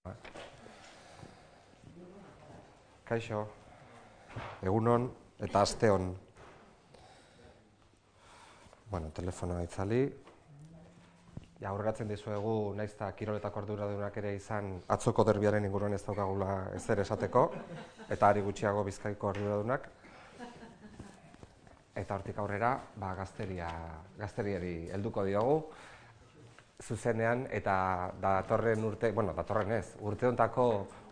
Kaixo, Kaixo, egunon eta asteon. Bueno, telefonoa itzali. Ja, horregatzen dizuegu, nahiz eta kiroletako arduradunak ere izan atzoko derbiaren inguruan ez daukagula ezer esateko, eta ari gutxiago bizkaiko arduradunak. Eta hortik aurrera, ba, gazteria, gazteriari helduko diogu zuzenean eta datorren urte, bueno, datorren ez, urte ontako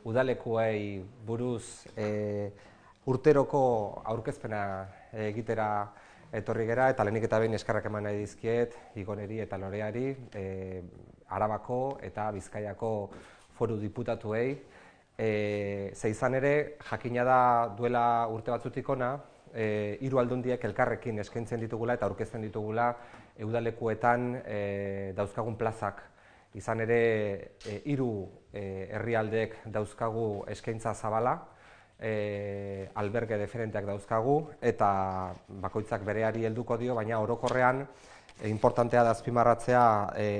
udalekuei buruz e, urteroko aurkezpena egitera etorri gera eta lehenik eta behin eskarrak eman nahi dizkiet igoneri eta loreari e, arabako eta bizkaiako foru diputatuei e, ze izan ere jakina da duela urte batzutik ona hiru e, aldundiek elkarrekin eskaintzen ditugula eta aurkezten ditugula eudalekuetan e, eh, dauzkagun plazak. Izan ere, e, eh, iru e, eh, herrialdek dauzkagu eskaintza zabala, e, alberge deferenteak dauzkagu, eta bakoitzak bereari helduko dio, baina orokorrean, e, importantea da azpimarratzea,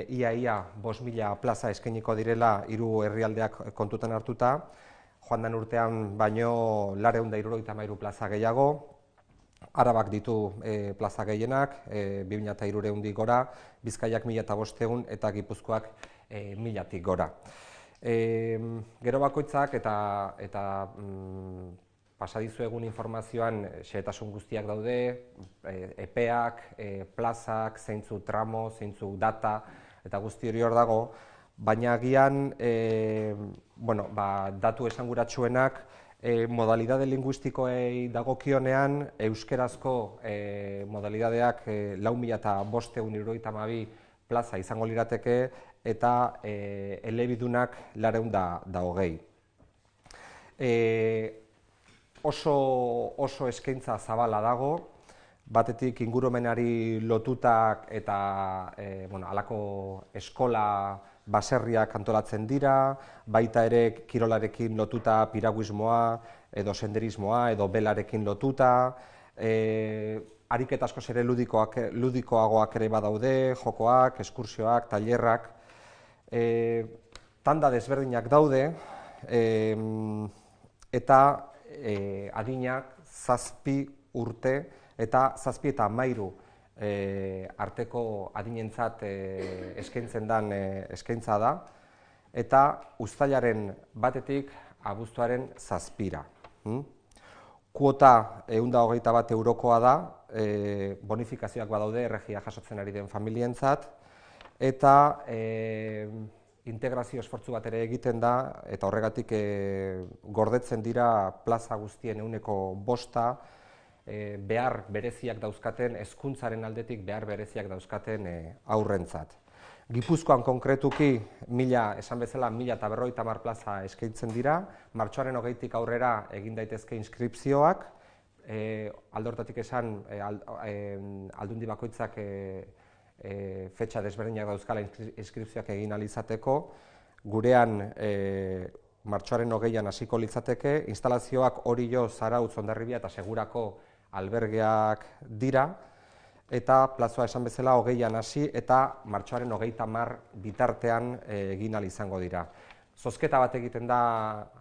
ia-ia mila plaza eskainiko direla iru herrialdeak kontutan hartuta, joan den urtean baino lareunda iruroita mairu plaza gehiago, Arabak ditu e, plaza gehienak, e, eh, 2000 gora, Bizkaiak eta bosteun eta Gipuzkoak e, milatik gora. E, gero bakoitzak eta, eta mm, pasadizu egun informazioan xeetasun guztiak daude, epeak, e, plazak, zeintzu tramo, zeintzu data, eta guzti hori hor dago, baina agian bueno, ba, datu esanguratsuenak e, modalidade linguistikoei dagokionean euskerazko eh, modalidadeak e, lau mila eta boste mabi plaza izango lirateke eta elebidunak lareun da, da hogei. E, oso, oso eskaintza zabala dago, batetik ingurumenari lotutak eta e, bueno, alako eskola baserriak antolatzen dira, baita ere kirolarekin lotuta piraguismoa, edo senderismoa, edo belarekin lotuta, e, ariketa askoz ere ludikoak, ludikoagoak ere badaude, jokoak, eskursioak, tailerrak, e, tanda desberdinak daude, e, eta eh, adinak zazpi urte, eta zazpi eta mairu, e, arteko adinentzat eh, eskaintzen dan eh, eskaintza da eta uztailaren batetik abuztuaren zazpira. Hmm? Kuota eunda hogeita bat eurokoa da, e, bonifikazioak badaude erregia jasotzen ari den familientzat, eta e, integrazio esfortzu bat ere egiten da, eta horregatik e, gordetzen dira plaza guztien euneko bosta, Eh, behar bereziak dauzkaten, hezkuntzaren aldetik behar bereziak dauzkaten eh, aurrentzat. Gipuzkoan konkretuki, mila, esan bezala, mila eta berroita mar plaza eskaintzen dira, martxoaren hogeitik aurrera egin daitezke inskripzioak, eh, aldortatik esan, aldundi bakoitzak fetxa desberdinak dauzkala inskripzioak egin alizateko, gurean martxoaren hogeian hasiko litzateke, instalazioak hori jo zarautz ondarribia eta segurako albergeak dira, eta plazoa esan bezala hogeian hasi eta martxoaren hogeita mar bitartean egin izango dira. Zozketa bat egiten da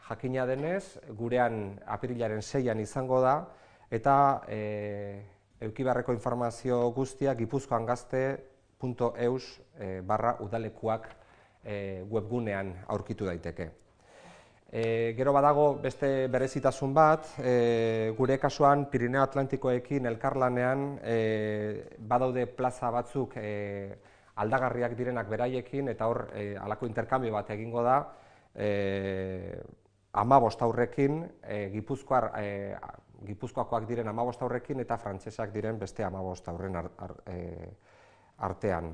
jakina denez, gurean apirilaren seian izango da, eta e, eh, eukibarreko informazio guztia gipuzkoan eh, udalekuak eh, webgunean aurkitu daiteke. E, gero badago beste berezitasun bat, e, gure kasuan Pirineo Atlantikoekin elkarlanean e, badaude plaza batzuk e, aldagarriak direnak beraiekin eta hor e, alako interkambio bat egingo da e, amabost aurrekin, e, Gipuzkoar, e, Gipuzkoakoak diren amabost aurrekin eta frantsesak diren beste amabost aurren ar, artean.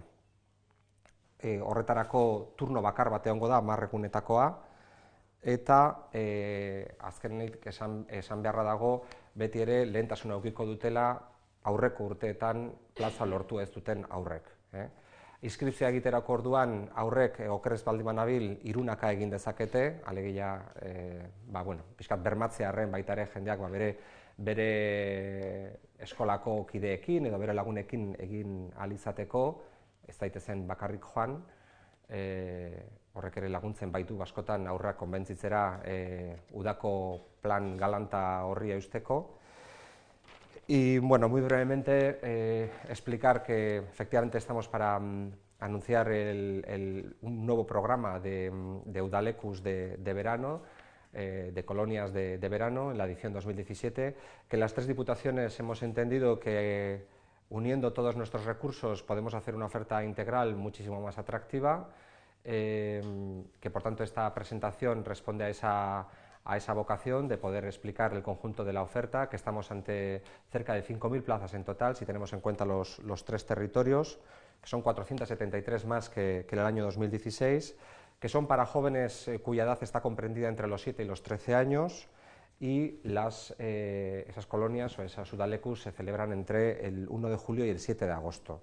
E, horretarako turno bakar bat egongo da, marrekunetakoa eta e, azkenik esan, esan beharra dago beti ere lehentasuna aukiko dutela aurreko urteetan plaza lortu ez duten aurrek. Eh? egiterako orduan aurrek e, eh, okerrez baldin banabil irunaka egin dezakete, alegia, e, ba, bueno, pixkat bermatzearen baita ere jendeak ba, bere bere eskolako kideekin edo bere lagunekin egin alizateko, ez daitezen bakarrik joan, e, horrek ere laguntzen baitu askotan aurra, konbentzitzera eh, udako plan galanta horri eusteko. Y bueno, muy brevemente eh, explicar que efectivamente estamos para mm, anunciar el, un nuevo programa de, mm, de Udalecus de, verano, de colonias de, de, verano, en la edición 2017, que las tres diputaciones hemos entendido que Uniendo todos nuestros recursos podemos hacer una oferta integral muchísimo más atractiva, eh, que por tanto esta presentación responde a esa, vocación de poder explicar el conjunto de la oferta, que estamos ante cerca de 5.000 plazas en total, si tenemos en cuenta los, tres territorios, que son 473 más que, que, en el año 2016, que son para jóvenes eh, cuya edad está comprendida entre los 7 y los 13 años, y las, eh, esas colonias o esas sudalecus, se celebran entre el 1 de julio y el 7 de agosto.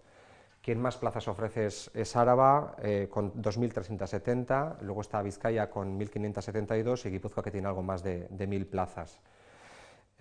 Quien más plazas ofrece es, es Áraba, eh, con 2.370, luego está Vizcaya con 1.572 y Guipúzcoa que tiene algo más de, de 1.000 plazas.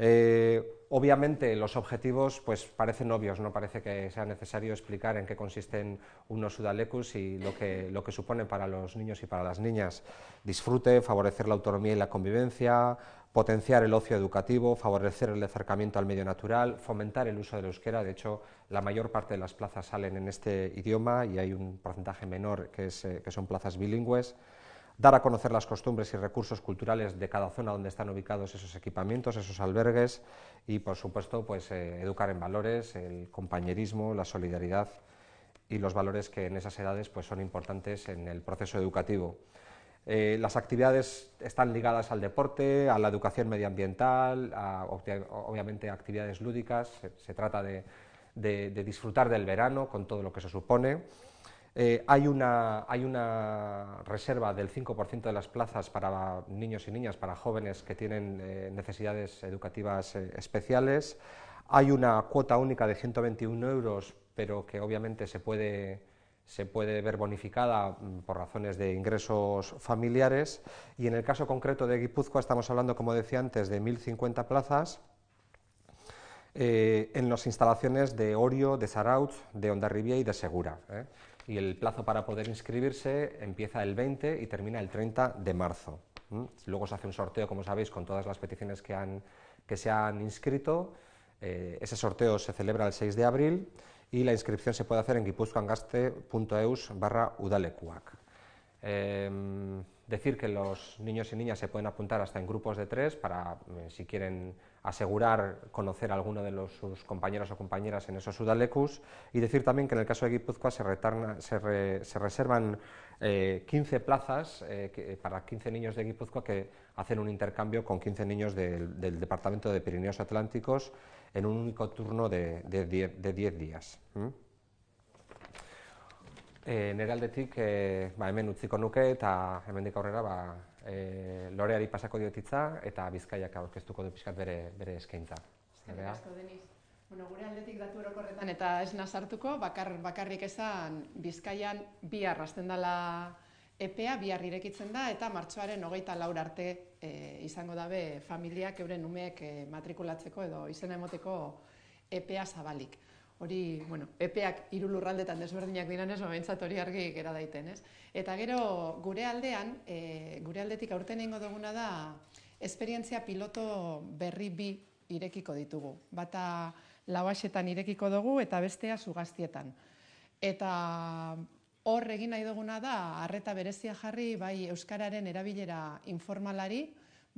Eh, obviamente los objetivos pues, parecen obvios, no parece que sea necesario explicar en qué consisten unos sudalecus y lo que, lo que supone para los niños y para las niñas. Disfrute, favorecer la autonomía y la convivencia, potenciar el ocio educativo, favorecer el acercamiento al medio natural, fomentar el uso del euskera. De hecho, la mayor parte de las plazas salen en este idioma y hay un porcentaje menor que, eh, son plazas bilingües. Dar a conocer las costumbres y recursos culturales de cada zona donde están ubicados esos equipamientos, esos albergues y, por supuesto, pues, eh, educar en valores, el compañerismo, la solidaridad y los valores que en esas edades pues, son importantes en el proceso educativo. Eh, las actividades están ligadas al deporte, a la educación medioambiental, a, obviamente a actividades lúdicas, se, trata de, disfrutar del verano con todo lo que se supone. Eh, hay, una, hay, una, reserva del 5% de las plazas para niños y niñas, para jóvenes que tienen eh, necesidades educativas especiales. Hay una cuota única de 121 euros, pero que obviamente se puede se puede ver bonificada mm, por razones de ingresos familiares y en el caso concreto de Guipúzcoa estamos hablando, como decía antes, de 1.050 plazas eh, en las instalaciones de Orio, de Saraut de Ondarribia y de Segura. ¿eh? Y el plazo para poder inscribirse empieza el 20 y termina el 30 de marzo. Luego se hace un sorteo, como sabéis, con todas las peticiones que, han, que se han inscrito. Eh, ese sorteo se celebra el 6 de abril y la inscripción se puede hacer en guipuzcoangaste.eus barra udalecuac. Em, Decir que los niños y niñas se pueden apuntar hasta en grupos de tres para, mm, si quieren asegurar conocer a alguno de sus compañeros o compañeras en esos Sudalecus. Y decir también que en el caso de Guipúzcoa se, reservan 15 eh, plazas eh, eh, para 15 niños de Guipúzcoa que hacen un intercambio con 15 niños del, Departamento de Pirineos Atlánticos en un único turno de 10 días. E, nire aldetik eh, ba, hemen utziko nuke eta hemen aurrera ba, eh, loreari pasako diotitza eta bizkaiak aurkeztuko du pixkat bere, bere eskaintza. Eskerrik asko Bueno, gure aldetik datu erokorretan eta ez nazartuko, bakar, bakarrik ezan bizkaian bi arrasten dela EPEA, bi irekitzen da eta martxoaren hogeita laur arte e, izango dabe familiak euren umeek matrikulatzeko edo izena emoteko EPEA zabalik hori, bueno, epeak hiru lurraldetan desberdinak diren ez, momentzat ba, hori argi gera daiten, ez? Eta gero, gure aldean, e, gure aldetik aurten nengo duguna da, esperientzia piloto berri bi irekiko ditugu. Bata, lauaxetan irekiko dugu eta bestea sugaztietan. Eta hor egin nahi duguna da, arreta berezia jarri, bai Euskararen erabilera informalari,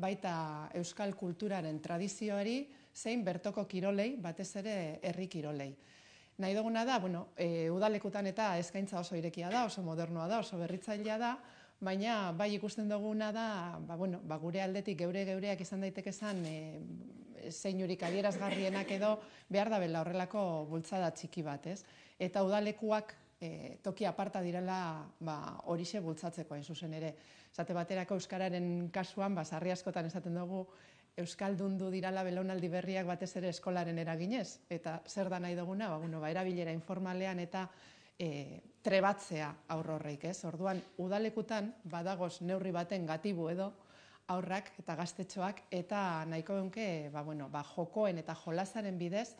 baita Euskal kulturaren tradizioari, zein bertoko kirolei, batez ere herri kirolei. Nahi duguna da, bueno, e, udalekutan eta eskaintza oso irekia da, oso modernoa da, oso berritzailea da, baina bai ikusten duguna da, ba, bueno, ba, gure aldetik geure geureak izan daiteke zan, e, zein adierazgarrienak edo behar da bela horrelako bultzada txiki bat, ez? Eta udalekuak e, toki aparta direla ba, horixe bultzatzeko, hain zuzen ere. Zate baterako Euskararen kasuan, ba, sarri askotan esaten dugu, Euskal dundu dirala belaunaldi berriak batez ere eskolaren eraginez. Eta zer da nahi duguna, ba, bueno, ba, erabilera informalean eta e, trebatzea aurrorreik. Ez? Orduan, udalekutan badagoz neurri baten gatibu edo aurrak eta gaztetxoak eta nahiko denke ba, bueno, ba, jokoen eta jolasaren bidez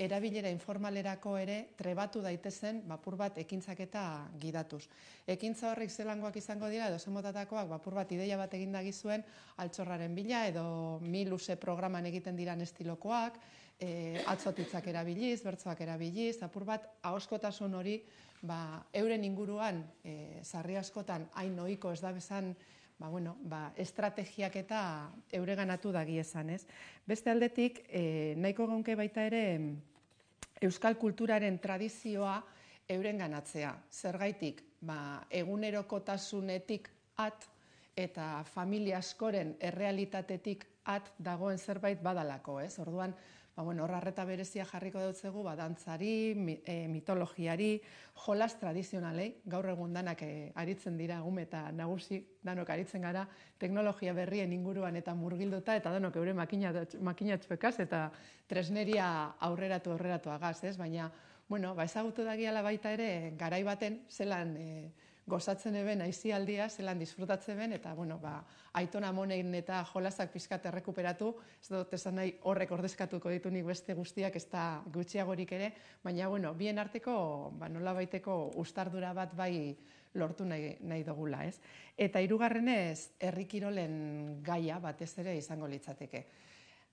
erabilera informalerako ere trebatu daitezen bapur bat ekintzaketa gidatuz. Ekintza horrek zelangoak izango dira, edo zemotatakoak bapur bat ideia bat egin gizuen altxorraren bila, edo mi luze programan egiten diran estilokoak, eh, atzotitzak erabiliz, bertzoak erabiliz, apur bat hauskotasun hori ba, euren inguruan zarri eh, sarri askotan hain noiko ez da bezan ba, ba estrategiak eta eureganatu dagi esan, ez? Beste aldetik, eh, nahiko gaunke baita ere, euskal kulturaren tradizioa euren ganatzea. Zergaitik, ba, egunerokotasunetik at eta familia askoren errealitatetik at dagoen zerbait badalako, ez? Orduan, ba, bueno, horra berezia jarriko dut zego, ba, dantzari, e, mitologiari, jolas tradizionalei, gaur egun danak e, aritzen dira gume eta nagusi, danok aritzen gara, teknologia berrien inguruan eta murgilduta, eta danok eure makina, eta tresneria aurreratu aurreratu agaz, ez? Baina, bueno, ba, ezagutu dagiala baita ere, garai baten zelan... E, gozatzen eben aizialdia, zelan disfrutatzen ben, eta bueno, ba, aiton amonein eta jolasak pizkate rekuperatu, ez dut esan nahi horrek ordezkatuko ditu nik beste guztiak, ez da gutxiagorik ere, baina bueno, bien arteko, ba, nola baiteko ustardura bat bai lortu nahi dugula ez? Eta hirugarrenez ez, errikirolen gaia batez ere izango litzateke.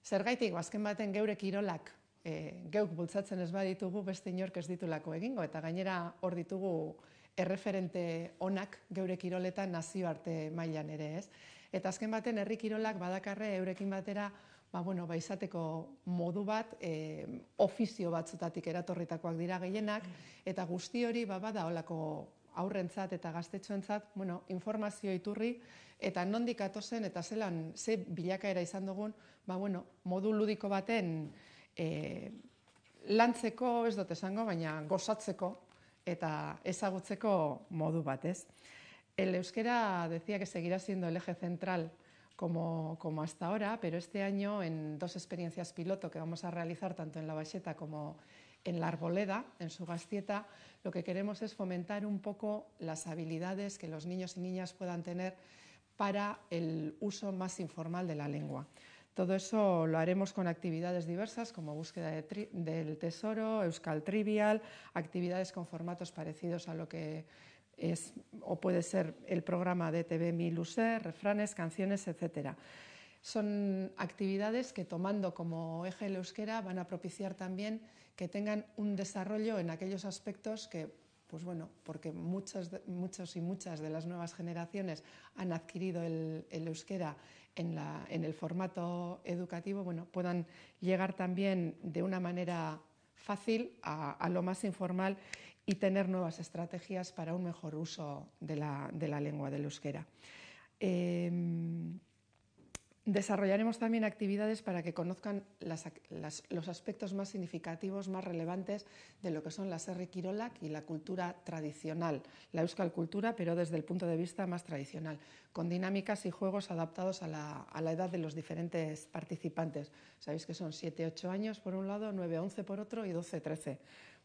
Zergaitik, azken baten geure kirolak, eh, geuk bultzatzen ez baditugu beste inork ez ditulako egingo, eta gainera, hor ditugu erreferente onak geure kiroletan nazio arte mailan ere, ez? Eta azken baten herri kirolak badakarre eurekin batera, ba bueno, ba izateko modu bat, e, ofizio batzutatik eratorritakoak dira gehienak eta guzti hori ba bada holako aurrentzat eta gaztetxoentzat, bueno, informazio iturri eta nondik atozen eta zelan ze bilakaera izan dugun, ba bueno, modu ludiko baten e, lantzeko ez dut esango, baina gozatzeko eta ezagutzeko modu bat, El euskera decía que seguirá siendo el eje central como, hasta ahora, pero este año en dos experiencias piloto que vamos a realizar tanto en La bacheta como en La Arboleda, en su gastieta, lo que queremos es fomentar un poco las habilidades que los niños y niñas puedan tener para el uso más informal de la lengua. Todo eso lo haremos con actividades diversas como búsqueda del tesoro, Euskal Trivial, actividades con formatos parecidos a lo que es o puede ser el programa de TV Miluser, refranes, canciones, etcétera. Son actividades que tomando como eje el euskera van a propiciar también que tengan un desarrollo en aquellos aspectos que pues bueno, porque muchos, muchos y muchas de las nuevas generaciones han adquirido el euskera en, el formato educativo bueno, puedan llegar también de una manera fácil a, lo más informal y tener nuevas estrategias para un mejor uso de la, de la lengua del euskera. Em, Desarrollaremos también actividades para que conozcan los aspectos más significativos, más relevantes de lo que son las R. y la cultura tradicional, la euskal cultura, pero desde el punto de vista más tradicional, con dinámicas y juegos adaptados a la, edad de los diferentes participantes. Sabéis que son 7-8 años por un lado, 9-11 por otro y 12-13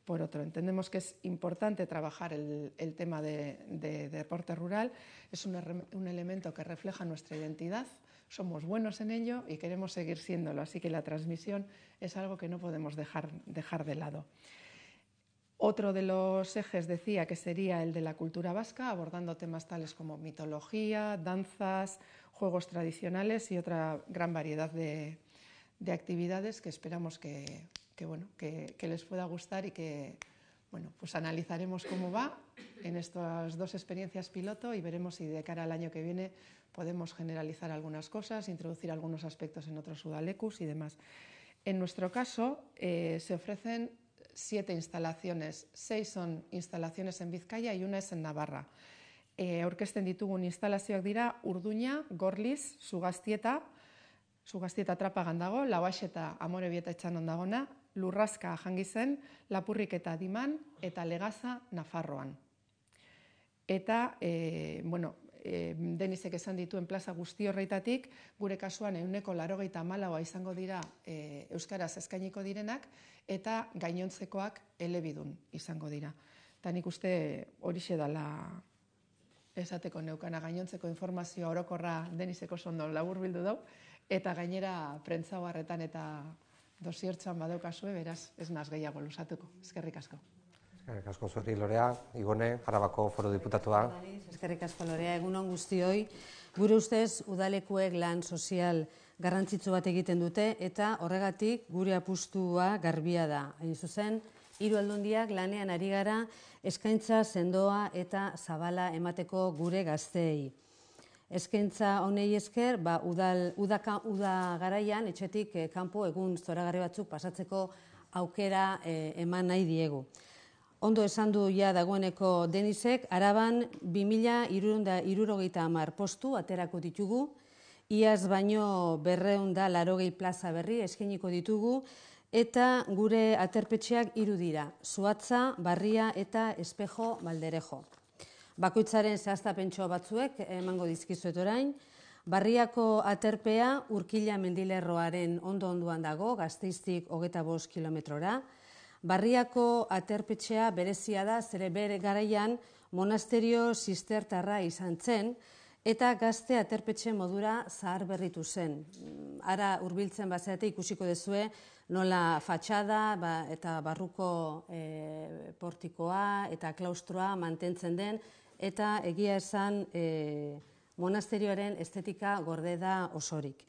por otro. Entendemos que es importante trabajar el, tema de, deporte rural, es un elemento que refleja nuestra identidad somos buenos en ello y queremos seguir siéndolo, así que la transmisión es algo que no podemos dejar, dejar de lado. Otro de los ejes decía que sería el de la cultura vasca, abordando temas tales como mitología, danzas, juegos tradicionales y otra gran variedad de, actividades que esperamos que, bueno, que, les pueda gustar y que bueno, pues analizaremos cómo va en estas dos experiencias piloto y veremos si de cara al año que viene podemos generalizar algunas cosas, introducir algunos aspectos en otros sudalecus y demás. En nuestro caso eh, se ofrecen siete instalaciones, seis son instalaciones en Vizcaya y una es en Navarra. Eh, orkesten ditugun instalazioak dira Urduña, Gorliz, Sugastieta, Sugastieta trapa gandago, Amorebieta amore bieta etxan ondagona, jangizen, Lapurrik eta Diman, eta Legaza Nafarroan. Eta, eh, bueno, e, denizek esan dituen plaza guzti horretatik, gure kasuan euneko larogeita malaua izango dira e, Euskaraz eskainiko direnak, eta gainontzekoak elebidun izango dira. Eta nik uste hori xedala esateko neukana gainontzeko informazioa orokorra denizeko sondon labur bildu dau, eta gainera prentza horretan eta dosiertzan badaukazue, beraz, ez naz gehiago lusatuko. Ezkerrik asko. Eskerrik asko zure Lorea, Igone, Arabako Foro Diputatua. Eskerrik asko Lorea, egun on guztioi. Gure ustez udalekuek lan sozial garrantzitsu bat egiten dute eta horregatik gure apustua garbia da. Hain zuzen, hiru aldondiak lanean ari gara eskaintza sendoa eta zabala emateko gure gazteei. Eskaintza honei esker, ba, udaka, uda garaian etxetik eh, kanpo egun zoragarri batzuk pasatzeko aukera eh, eman nahi diegu. Ondo esan du ja dagoeneko denisek, araban 2000 irurogeita amar postu aterako ditugu, iaz baino berreunda larogei plaza berri eskeniko ditugu, eta gure aterpetxeak iru dira, zuatza, barria eta espejo balderejo. Bakoitzaren zehaztapentxo batzuek emango dizkizuet orain, Barriako aterpea urkila mendilerroaren ondo-onduan dago, gazteiztik hogeta bost kilometrora, Barriako aterpetxea berezia da zere bere garaian monasterio sistertarra izan zen eta gazte aterpetxe modura zahar berritu zen. Mm, ara hurbiltzen bazeate ikusiko dezue nola fatxada ba, eta barruko e, portikoa eta klaustroa mantentzen den eta egia esan e, monasterioaren estetika gorde da osorik.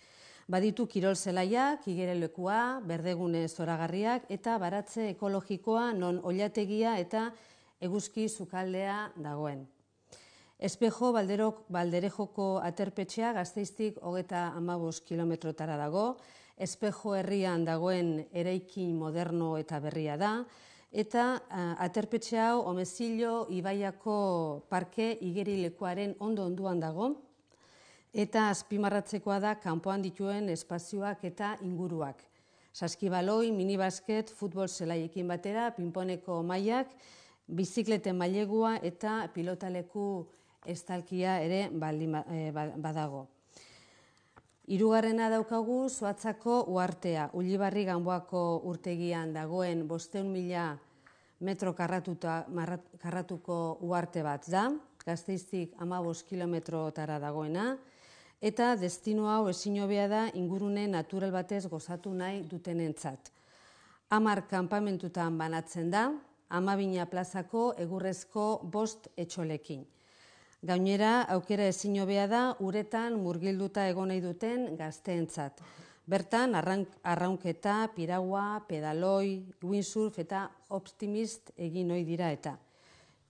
Baditu kirol zelaia, kigere berdegune zoragarriak eta baratze ekologikoa non oliategia eta eguzki zukaldea dagoen. Espejo balderok balderejoko aterpetxea gazteiztik hogeta amabos kilometrotara dago. Espejo herrian dagoen eraiki moderno eta berria da. Eta eh, aterpetxe hau omezillo Ibaiako parke igerilekoaren ondo-onduan dago. Eta azpimarratzekoa da kanpoan dituen espazioak eta inguruak. Saskibaloi, minibasket, futbol zelaiekin batera, pinponeko mailak, biziklete mailegua eta pilotaleku estalkia ere ba-, eh, ba-, badago. Hirugarrena daukagu zoatzako uartea, Ulibarri Ganboako urtegian dagoen bosteun mila metro karratuko uarte bat da, gazteiztik ama kilometrotara dagoena, eta destino hau ezin hobea da ingurune natural batez gozatu nahi dutenentzat. Amar kanpamentutan banatzen da, amabina plazako egurrezko bost etxolekin. Gainera, aukera ezin hobea da uretan murgilduta egonei duten gazteentzat. Bertan, arrank, arraunketa, piragua, pedaloi, windsurf eta optimist egin ohi dira eta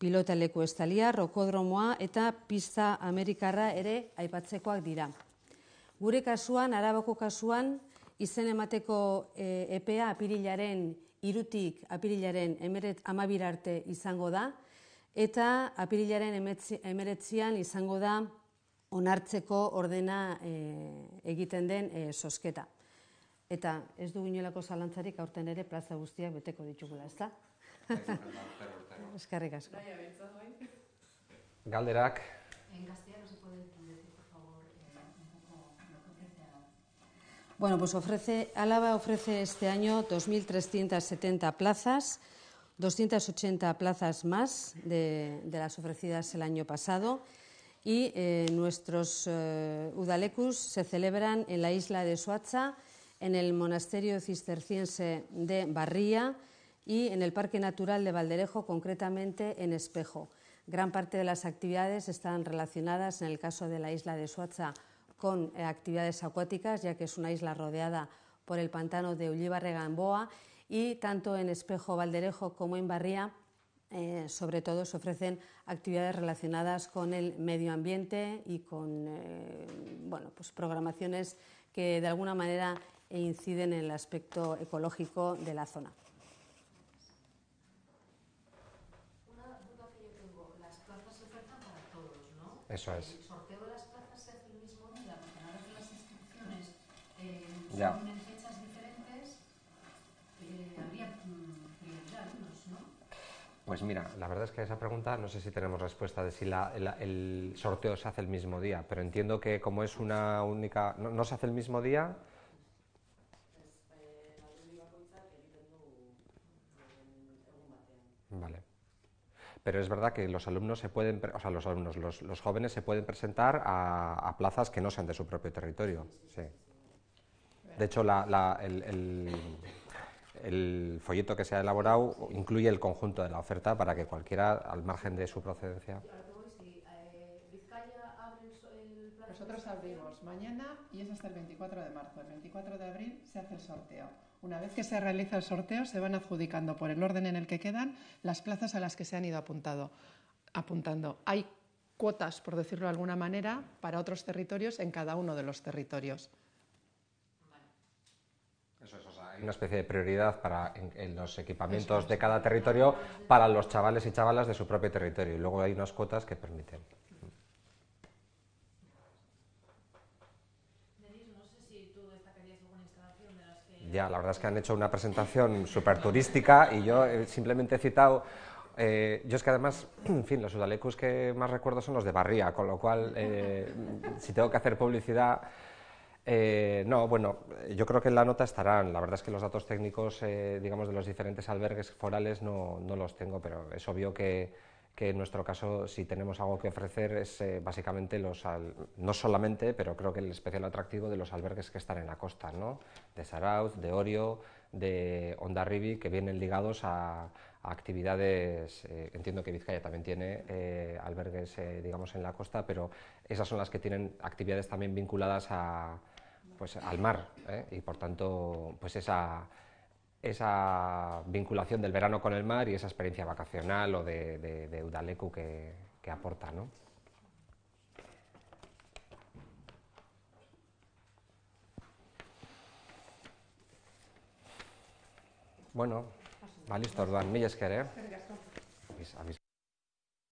pilotaleku estalia, rokodromoa eta pista amerikarra ere aipatzekoak dira. Gure kasuan, arabako kasuan, izen emateko EPEA apirilaren irutik apirilaren amabirarte izango da, eta apirilaren emeretzian izango da onartzeko ordena egiten den sosketa. Eta ez du ginelako zalantzarik aurten ere plaza guztiak beteko ditugula, ez da? eskerrik ...Galderac... Galderak. En castellano se puede por favor, eh, Bueno, pues ofrece, Álava ofrece este año 2.370 plazas, 280 plazas más de, las ofrecidas el año pasado y eh, nuestros eh, Udalecus se celebran en la isla de Soacha, en el monasterio cisterciense de Barría, y en el Parque Natural de Valderejo, concretamente en Espejo. Gran parte de las actividades están relacionadas, en el caso de la isla de Suaza, con eh, actividades acuáticas, ya que es una isla rodeada por el pantano de Ullíbarre-Gamboa y tanto en Espejo Valderejo como en Barría eh, sobre todo se ofrecen actividades relacionadas con el medio ambiente y con eh, bueno, pues programaciones que de alguna manera inciden en el aspecto ecológico de la zona. Eso es. ¿El sorteo de las plazas se hace el mismo día? Porque a que las inscripciones eh, son en fechas diferentes. Eh, habría mm, prioridad unos, ¿no? Pues mira, la verdad es que a esa pregunta no sé si tenemos respuesta de si la, el sorteo se hace el mismo día, pero entiendo que como es una única, no se hace el mismo día, pero es verdad que los alumnos se pueden, o sea, los alumnos, los, jóvenes se pueden presentar a, plazas que no sean de su propio territorio. De hecho, el, el, folleto que se ha elaborado incluye el conjunto de la oferta para que cualquiera, al margen de su procedencia. Eh, Nosotros abrimos mañana y es hasta el 24 de marzo. El 24 de abril se hace el sorteo. Una vez que se realiza el sorteo, se van adjudicando por el orden en el que quedan las plazas a las que se han ido apuntado, apuntando. Hay cuotas, por decirlo de alguna manera, para otros territorios en cada uno de los territorios. Eso es, hay una especie de prioridad para en, los equipamientos de cada territorio para los chavales y chavalas de su propio territorio. Y luego hay unas cuotas que permiten. la verdad es que han hecho una presentación súper turística y yo eh, simplemente he citado eh, yo es que además, en fin, los sudalecus que más recuerdo son los de Barría, con lo cual, eh, si tengo que hacer publicidad, no, bueno, yo creo que en la nota estarán. La verdad es que los datos técnicos, digamos, de los diferentes albergues forales no los tengo, pero es obvio que que en nuestro caso si tenemos algo que ofrecer es eh, básicamente los no solamente, pero creo que el especial atractivo de los albergues que están en la costa, ¿no? de Sarauz, de Orio, de Ondarribi, que vienen ligados a, actividades, eh, entiendo que Vizcaya también tiene eh, albergues digamos en la costa, pero esas son las que tienen actividades también vinculadas a, pues, al mar y por tanto pues esa esa vinculación del verano con el mar y esa experiencia vacacional o de, Eudalecu que, que, aporta. ¿no? Bueno, ¿vale